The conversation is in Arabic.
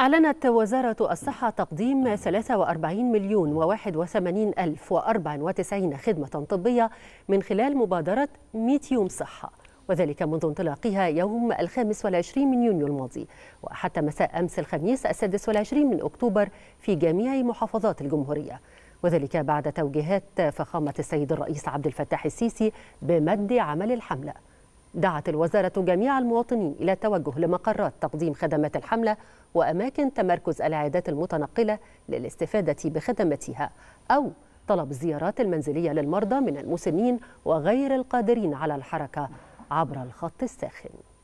أعلنت وزارة الصحة تقديم 43 مليون و81 ألف و94 خدمة طبية من خلال مبادرة 100 يوم صحة وذلك منذ انطلاقها يوم الخامس والعشرين من يونيو الماضي وحتى مساء أمس الخميس السادس والعشرين من أكتوبر في جميع محافظات الجمهورية وذلك بعد توجيهات فخامة السيد الرئيس عبد الفتاح السيسي بمد عمل الحملة دعت الوزارة جميع المواطنين إلى التوجه لمقرات تقديم خدمات الحملة وأماكن تمركز العيادات المتنقلة للاستفادة بخدماتها أو طلب الزيارات المنزلية للمرضى من المسنين وغير القادرين على الحركة عبر الخط الساخن